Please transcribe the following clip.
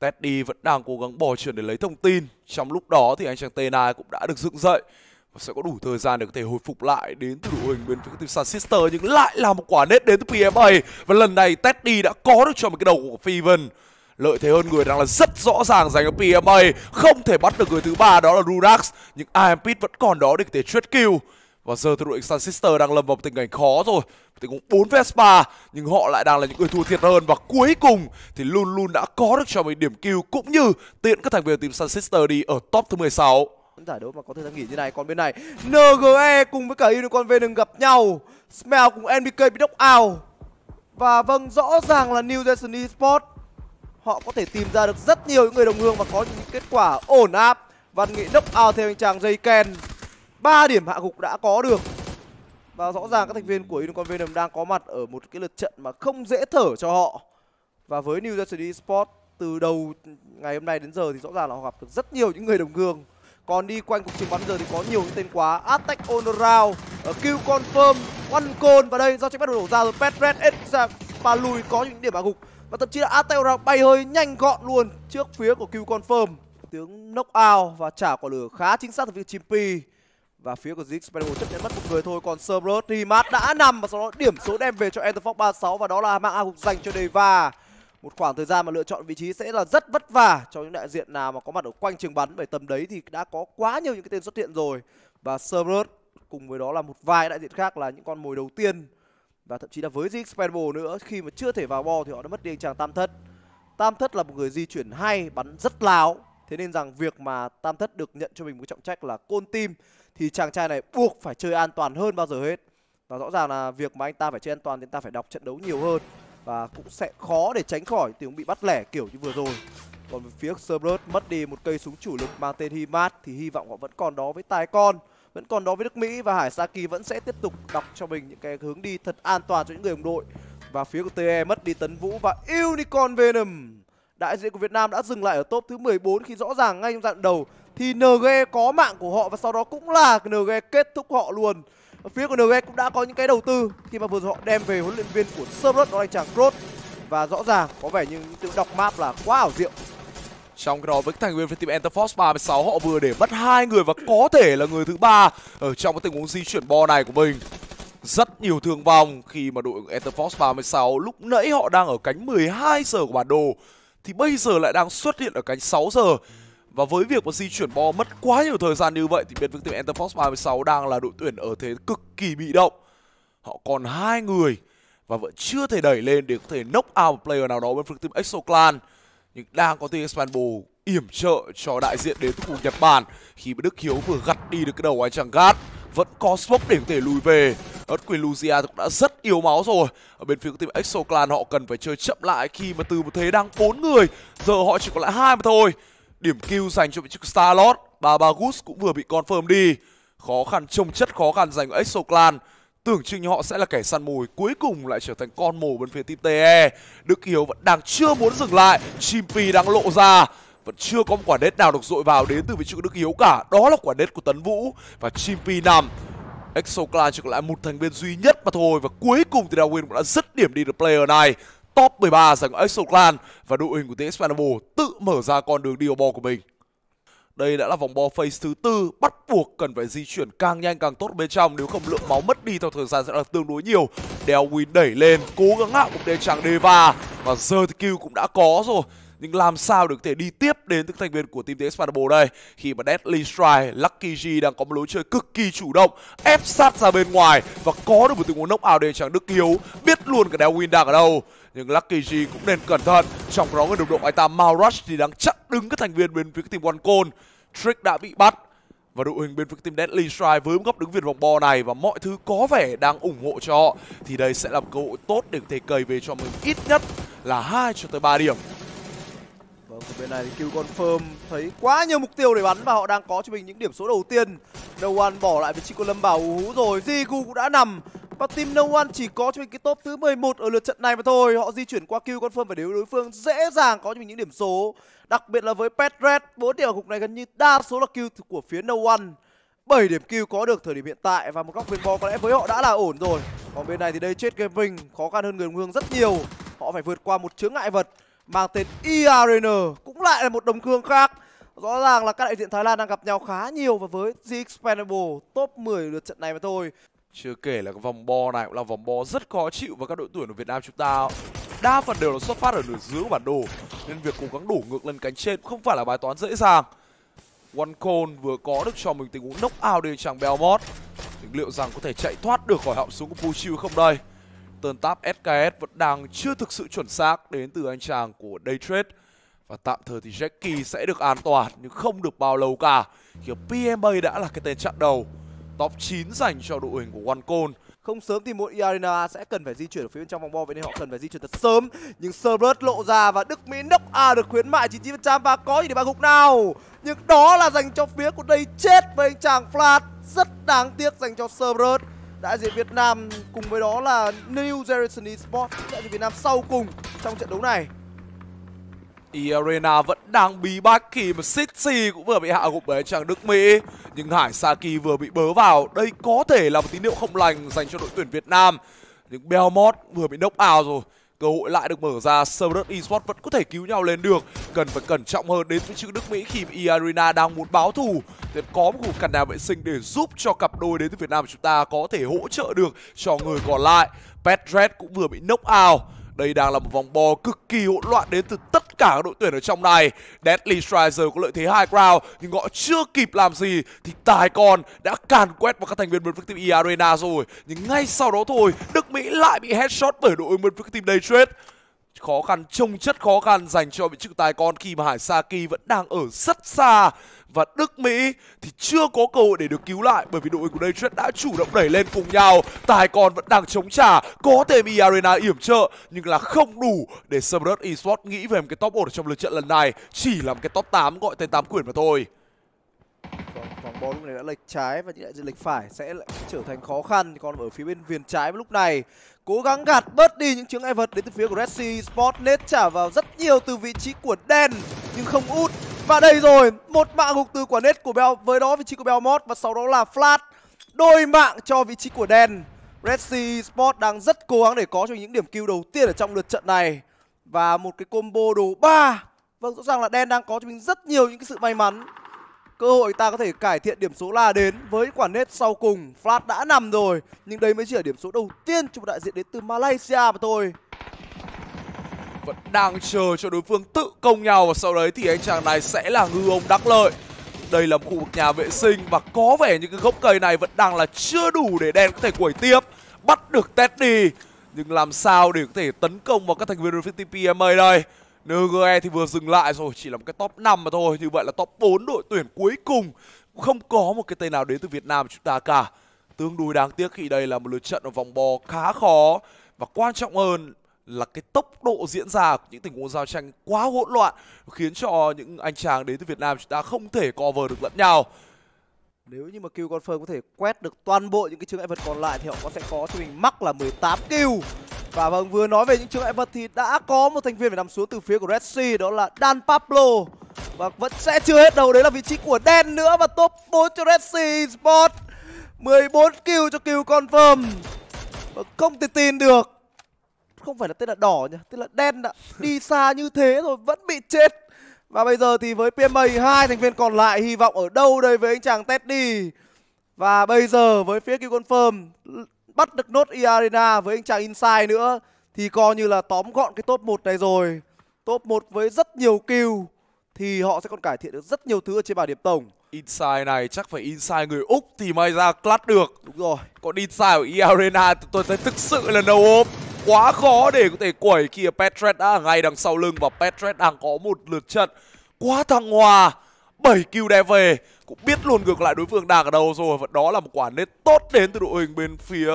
Teddy vẫn đang cố gắng bò chuyển để lấy thông tin. Trong lúc đó thì anh chàng Tena cũng đã được dựng dậy và sẽ có đủ thời gian để có thể hồi phục lại đến từ đội hình bên phía từ Sun Sister nhưng lại là một quả nết đến từ PMA và lần này Teddy đã có được cho một cái đầu của Fiven lợi thế hơn người đang là rất rõ ràng dành cho PMA không thể bắt được người thứ ba đó là Rudax nhưng Iron vẫn còn đó để có thể trade kill và giờ thì đội Sun Sister đang lâm vào một tình cảnh khó rồi một Tình huống 4 vs Nhưng họ lại đang là những người thua thiệt hơn Và cuối cùng thì luôn luôn đã có được cho mình điểm kill Cũng như tiện các thành viên team Sun Sister đi ở top thứ 16 giải đấu mà có thời gian nghỉ như này còn bên này NGE cùng với cả Unicorn V đừng gặp nhau Smell cùng NBK bị knock out và vâng rõ ràng là New Jason Esports họ có thể tìm ra được rất nhiều những người đồng hương và có những kết quả ổn áp văn nghĩ knock out theo anh chàng Jayken ba điểm hạ gục đã có được và rõ ràng các thành viên của Unicorn Venom đang có mặt ở một cái lượt trận mà không dễ thở cho họ và với New Jersey Sport từ đầu ngày hôm nay đến giờ thì rõ ràng là họ gặp được rất nhiều những người đồng gương còn đi quanh cuộc trường bắn giờ thì có nhiều những tên quá Attack on the round, uh, Kill Confirm, One Call và đây do chiếc bắt đầu đổ ra rồi Pet Red Edge và lùi có những điểm hạ gục và thậm chí là Attack on the round bay hơi nhanh gọn luôn trước phía của Kill Confirm tiếng knock out và trả quả lửa khá chính xác từ phía Chimpi và phía của Zix Spider chấp nhận mất một người thôi Còn thì mát đã nằm Và sau đó điểm số đem về cho Enterfox 36 Và đó là mạng A gục dành cho Deva một khoảng thời gian mà lựa chọn vị trí sẽ là rất vất vả cho những đại diện nào mà có mặt ở quanh trường bắn bởi tầm đấy thì đã có quá nhiều những cái tên xuất hiện rồi và Cerberus cùng với đó là một vài đại diện khác là những con mồi đầu tiên và thậm chí là với Expendable nữa khi mà chưa thể vào bo thì họ đã mất đi anh chàng Tam Thất Tam Thất là một người di chuyển hay bắn rất láo thế nên rằng việc mà Tam Thất được nhận cho mình một trọng trách là côn tim thì chàng trai này buộc phải chơi an toàn hơn bao giờ hết và rõ ràng là việc mà anh ta phải chơi an toàn thì anh ta phải đọc trận đấu nhiều hơn và cũng sẽ khó để tránh khỏi tiếng bị bắt lẻ kiểu như vừa rồi còn phía Cerberus mất đi một cây súng chủ lực mang tên Himat thì hy vọng họ vẫn còn đó với tài con vẫn còn đó với nước mỹ và hải saki vẫn sẽ tiếp tục đọc cho mình những cái hướng đi thật an toàn cho những người đồng đội và phía của te mất đi tấn vũ và unicorn venom đại diện của việt nam đã dừng lại ở top thứ 14 khi rõ ràng ngay trong giai đầu thì NG có mạng của họ và sau đó cũng là NG kết thúc họ luôn. phía của NG cũng đã có những cái đầu tư khi mà vừa họ đem về huấn luyện viên của Cerberus đó là chàng Cross và rõ ràng có vẻ như tự đọc map là quá ảo diệu. Trong đó với thành viên của team Enterforce 36 họ vừa để mất hai người và có thể là người thứ ba ở trong cái tình huống di chuyển bo này của mình. Rất nhiều thương vong khi mà đội Enterforce 36 lúc nãy họ đang ở cánh 12 giờ của bản đồ thì bây giờ lại đang xuất hiện ở cánh 6 giờ. Và với việc mà di chuyển bo mất quá nhiều thời gian như vậy thì bên vững team Enterforce 36 đang là đội tuyển ở thế cực kỳ bị động. Họ còn hai người và vẫn chưa thể đẩy lên để có thể knock out một player nào đó bên phương team Clan Nhưng đang có team Expanbo yểm trợ cho đại diện đến từ Nhật Bản khi mà Đức Hiếu vừa gặt đi được cái đầu anh chàng gát vẫn có smoke để có thể lùi về Earthquake Lucia cũng đã rất yếu máu rồi ở bên phía của team Clan họ cần phải chơi chậm lại khi mà từ một thế đang bốn người giờ họ chỉ còn lại hai mà thôi Điểm Q dành cho vị trí Starlord Barbagus cũng vừa bị confirm đi Khó khăn trông chất khó khăn dành của clan Tưởng chừng như họ sẽ là kẻ săn mồi Cuối cùng lại trở thành con mồi bên phía team TE Đức Hiếu vẫn đang chưa muốn dừng lại Chimpy đang lộ ra vẫn chưa có một quả đết nào được dội vào đến từ vị trí của Đức Hiếu cả. Đó là quả đết của Tấn Vũ và Chimpy nằm. Exoclan chỉ còn lại một thành viên duy nhất mà thôi và cuối cùng thì Darwin cũng đã dứt điểm đi được player này top 13 giành Exoclan và đội hình của TX Panabo tự mở ra con đường đi bo của mình. Đây đã là vòng bo phase thứ tư bắt buộc cần phải di chuyển càng nhanh càng tốt bên trong nếu không lượng máu mất đi theo thời gian sẽ là tương đối nhiều. Đèo Win đẩy lên, cố gắng hạ một đề tràng Deva và giờ thì kill cũng đã có rồi. Nhưng làm sao được thể đi tiếp đến những thành viên của team TX Panable đây Khi mà Deadly Strike, Lucky G đang có một lối chơi cực kỳ chủ động Ép sát ra bên ngoài Và có được một tình huống knock out để chàng Đức Hiếu Biết luôn cả Đeo Win đang ở đâu nhưng Lucky G cũng nên cẩn thận trong đó người đồng đội anh ta Maurush thì đang chắc đứng các thành viên bên phía team One Cone Trick đã bị bắt và đội hình bên phía team Deadly Strike với góc đứng viên vòng bò này và mọi thứ có vẻ đang ủng hộ cho họ thì đây sẽ là một cơ hội tốt để thể cầy về cho mình ít nhất là hai cho tới 3 điểm. Vâng, bên này thì Q confirm thấy quá nhiều mục tiêu để bắn và họ đang có cho mình những điểm số đầu tiên. Đầu One bỏ lại với Chico Lâm Bảo hú rồi, Zigu cũng đã nằm và team No One chỉ có cho mình cái top thứ 11 ở lượt trận này mà thôi. Họ di chuyển qua kill confirm và nếu đối phương dễ dàng có cho mình những điểm số. Đặc biệt là với Pet Red, 4 điểm ở cục này gần như đa số là kill của phía No One. 7 điểm kill có được thời điểm hiện tại và một góc viên bò có lẽ với họ đã là ổn rồi. Còn bên này thì đây chết Gaming khó khăn hơn người đồng Hương rất nhiều. Họ phải vượt qua một chướng ngại vật mang tên ERN cũng lại là một đồng hương khác. Rõ ràng là các đại diện Thái Lan đang gặp nhau khá nhiều và với The Expendable top 10 lượt trận này mà thôi. Chưa kể là cái vòng bo này cũng là vòng bo rất khó chịu với các đội tuyển của Việt Nam chúng ta đa phần đều là xuất phát ở nửa dưới bản đồ nên việc cố gắng đổ ngược lên cánh trên không phải là bài toán dễ dàng. One Cone vừa có được cho mình tình huống knock out đi chàng Belmont. Thì liệu rằng có thể chạy thoát được khỏi họng súng của Puchiu không đây? Tơn táp SKS vẫn đang chưa thực sự chuẩn xác đến từ anh chàng của Daytrade. Và tạm thời thì Jackie sẽ được an toàn nhưng không được bao lâu cả. Khi PMA đã là cái tên chặn đầu Top 9 dành cho đội hình của OneCon không sớm thì muộn Iarena sẽ cần phải di chuyển ở phía bên trong vòng bo vậy nên họ cần phải di chuyển thật sớm nhưng Cerberus lộ ra và Đức Mỹ knock A được khuyến mại 99% và có gì để bàn gục nào nhưng đó là dành cho phía của đây chết với anh chàng Flat rất đáng tiếc dành cho Cerberus đại diện Việt Nam cùng với đó là New Jersey Esports đại diện Việt Nam sau cùng trong trận đấu này Irena vẫn đang bí bách khi mà City cũng vừa bị hạ gục bởi chàng Đức Mỹ. Nhưng Hải Saki vừa bị bớ vào. Đây có thể là một tín hiệu không lành dành cho đội tuyển Việt Nam. Những Belmont vừa bị nốc out rồi. Cơ hội lại được mở ra, Cerberus Esports vẫn có thể cứu nhau lên được. Cần phải cẩn trọng hơn đến với chữ Đức Mỹ khi Irena e đang muốn báo thù. Thì có một cuộc cản đà vệ sinh để giúp cho cặp đôi đến từ Việt Nam của chúng ta có thể hỗ trợ được cho người còn lại. Petret cũng vừa bị nốc out đây đang là một vòng bo cực kỳ hỗn loạn đến từ tất cả các đội tuyển ở trong này. Deadly Strider có lợi thế high ground nhưng họ chưa kịp làm gì thì tài con đã càn quét vào các thành viên bên team E Arena rồi. Nhưng ngay sau đó thôi, Đức Mỹ lại bị headshot bởi đội bên phía team Day khó khăn trông chất khó khăn dành cho vị chức tài con khi mà Hải Saki vẫn đang ở rất xa và Đức Mỹ thì chưa có cơ hội để được cứu lại bởi vì đội của Patriot đã chủ động đẩy lên cùng nhau. Tài còn vẫn đang chống trả, có thêm e Arena yểm trợ nhưng là không đủ để Sumrut Esports nghĩ về một cái top 1 trong lượt trận lần này, chỉ là một cái top 8 gọi tên 8 quyển mà thôi vâng, vòng bóng lúc này đã lệch trái và lại lệch phải sẽ lại trở thành khó khăn còn ở phía bên viền trái lúc này cố gắng gạt bớt đi những chướng ngại vật đến từ phía của Red Sea Sport nết trả vào rất nhiều từ vị trí của đen nhưng không út và đây rồi, một mạng gục từ quả nết của Bell với đó vị trí của Belmont và sau đó là Flat. Đôi mạng cho vị trí của đen. Red Sea Sport đang rất cố gắng để có cho những điểm kill đầu tiên ở trong lượt trận này. Và một cái combo đồ ba Vâng, rõ ràng là đen đang có cho mình rất nhiều những cái sự may mắn. Cơ hội ta có thể cải thiện điểm số là đến với quả nết sau cùng. Flat đã nằm rồi, nhưng đây mới chỉ là điểm số đầu tiên trong đại diện đến từ Malaysia mà thôi vẫn đang chờ cho đối phương tự công nhau và sau đấy thì anh chàng này sẽ là ngư ông đắc lợi đây là khu vực nhà vệ sinh và có vẻ những cái gốc cây này vẫn đang là chưa đủ để đen có thể quẩy tiếp bắt được teddy nhưng làm sao để có thể tấn công vào các thành viên Rufity PMA đây NGE thì vừa dừng lại rồi chỉ là một cái top 5 mà thôi như vậy là top 4 đội tuyển cuối cùng không có một cái tên nào đến từ Việt Nam chúng ta cả tương đối đáng tiếc khi đây là một lượt trận ở vòng bò khá khó và quan trọng hơn là cái tốc độ diễn ra của những tình huống giao tranh quá hỗn loạn khiến cho những anh chàng đến từ Việt Nam chúng ta không thể cover được lẫn nhau. Nếu như mà kill confirm có thể quét được toàn bộ những cái chướng ngại vật còn lại thì họ có sẽ có cho mình mắc là 18 kill. Và vâng vừa nói về những chướng ngại vật thì đã có một thành viên phải nằm xuống từ phía của Red Sea đó là Dan Pablo. Và vẫn sẽ chưa hết đâu đấy là vị trí của Đen nữa và top 4 cho Red Sea Sport. 14 kill cho kill confirm. Và không thể tin được không phải là tên là đỏ nhỉ tên là đen đã đi xa như thế rồi vẫn bị chết và bây giờ thì với PMA hai thành viên còn lại hy vọng ở đâu đây với anh chàng Teddy và bây giờ với phía Q Confirm bắt được nốt e Arena với anh chàng Inside nữa thì coi như là tóm gọn cái top 1 này rồi. Top 1 với rất nhiều kill thì họ sẽ còn cải thiện được rất nhiều thứ ở trên bảng điểm tổng. Inside này chắc phải inside người Úc thì may ra clutch được. Đúng rồi. Còn inside của e Arena tôi thấy thực sự là no hope quá khó để có thể quẩy kia Petret đã ở ngay đằng sau lưng và Petret đang có một lượt trận quá thăng hoa 7 kill đe về cũng biết luôn ngược lại đối phương đang ở đâu rồi và đó là một quả nết tốt đến từ đội hình bên phía